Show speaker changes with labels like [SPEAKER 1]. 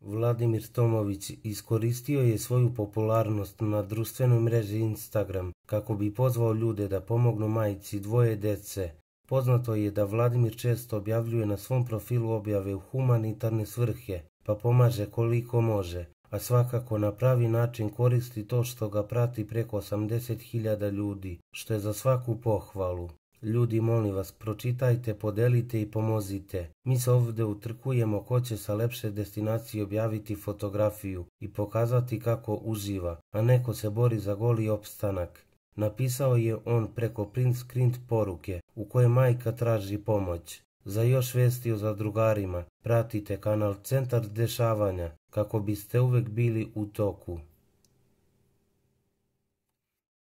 [SPEAKER 1] Vladimir Tomović iskoristio je svoju popularnost na društvenoj mreži Instagram kako bi pozvao ljude da pomognu majici dvoje dece. Poznato je da Vladimir često objavljuje na svom profilu objave u humanitarne svrhe, pa pomaže koliko može a svakako na pravi način koristi to što ga prati preko 80.000 ljudi, što je za svaku pohvalu. Ljudi, molim vas, pročitajte, podelite i pomozite. Mi se ovdje utrkujemo ko će sa lepše destinacije objaviti fotografiju i pokazati kako uživa, a neko se bori za goli opstanak. Napisao je on preko print screen poruke u kojoj majka traži pomoć. Za još vesti o zadrugarima pratite kanal Centar dešavanja kako biste uvek bili u toku.